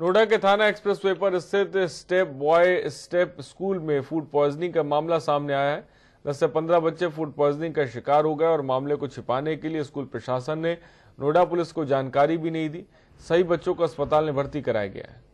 नोएडा के थाना express way पर स्थित स्टेप बॉय स्टेप स्कूल में फूड पॉइजनिंग का मामला सामने आया है दस से पंद्रह बच्चे फूड पॉइजनिंग का शिकार हो गए और मामले को छिपाने के लिए स्कूल प्रशासन ने नोएडा पुलिस को जानकारी भी नहीं दी सही बच्चों को अस्पताल में भर्ती कराया गया है